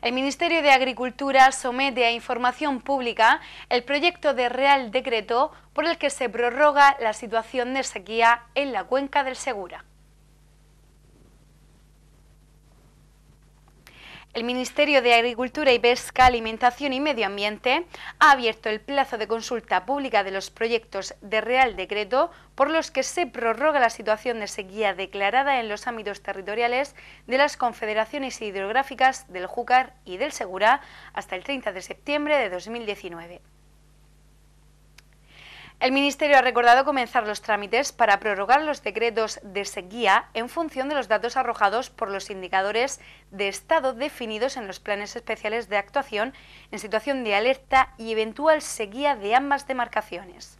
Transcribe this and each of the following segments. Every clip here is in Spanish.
El Ministerio de Agricultura somete a información pública el proyecto de Real Decreto por el que se prorroga la situación de sequía en la cuenca del Segura. El Ministerio de Agricultura y Pesca, Alimentación y Medio Ambiente ha abierto el plazo de consulta pública de los proyectos de Real Decreto por los que se prorroga la situación de sequía declarada en los ámbitos territoriales de las confederaciones hidrográficas del Júcar y del Segura hasta el 30 de septiembre de 2019. El Ministerio ha recordado comenzar los trámites para prorrogar los decretos de sequía en función de los datos arrojados por los indicadores de estado definidos en los planes especiales de actuación en situación de alerta y eventual sequía de ambas demarcaciones.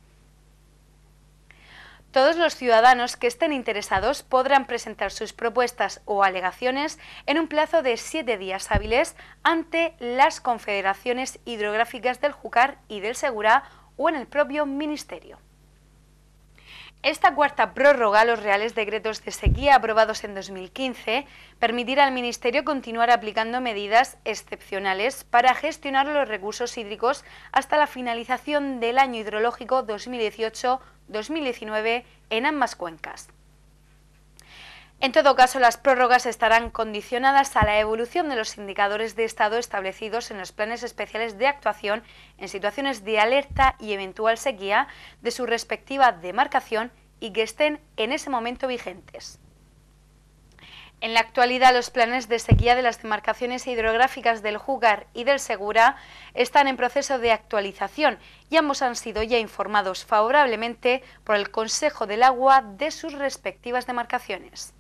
Todos los ciudadanos que estén interesados podrán presentar sus propuestas o alegaciones en un plazo de siete días hábiles ante las confederaciones hidrográficas del Júcar y del Segura o en el propio Ministerio. Esta cuarta prórroga a los reales decretos de sequía aprobados en 2015 permitirá al Ministerio continuar aplicando medidas excepcionales para gestionar los recursos hídricos hasta la finalización del año hidrológico 2018-2019 en ambas cuencas. En todo caso, las prórrogas estarán condicionadas a la evolución de los indicadores de estado establecidos en los planes especiales de actuación en situaciones de alerta y eventual sequía de su respectiva demarcación y que estén en ese momento vigentes. En la actualidad, los planes de sequía de las demarcaciones hidrográficas del Jugar y del Segura están en proceso de actualización y ambos han sido ya informados favorablemente por el Consejo del Agua de sus respectivas demarcaciones.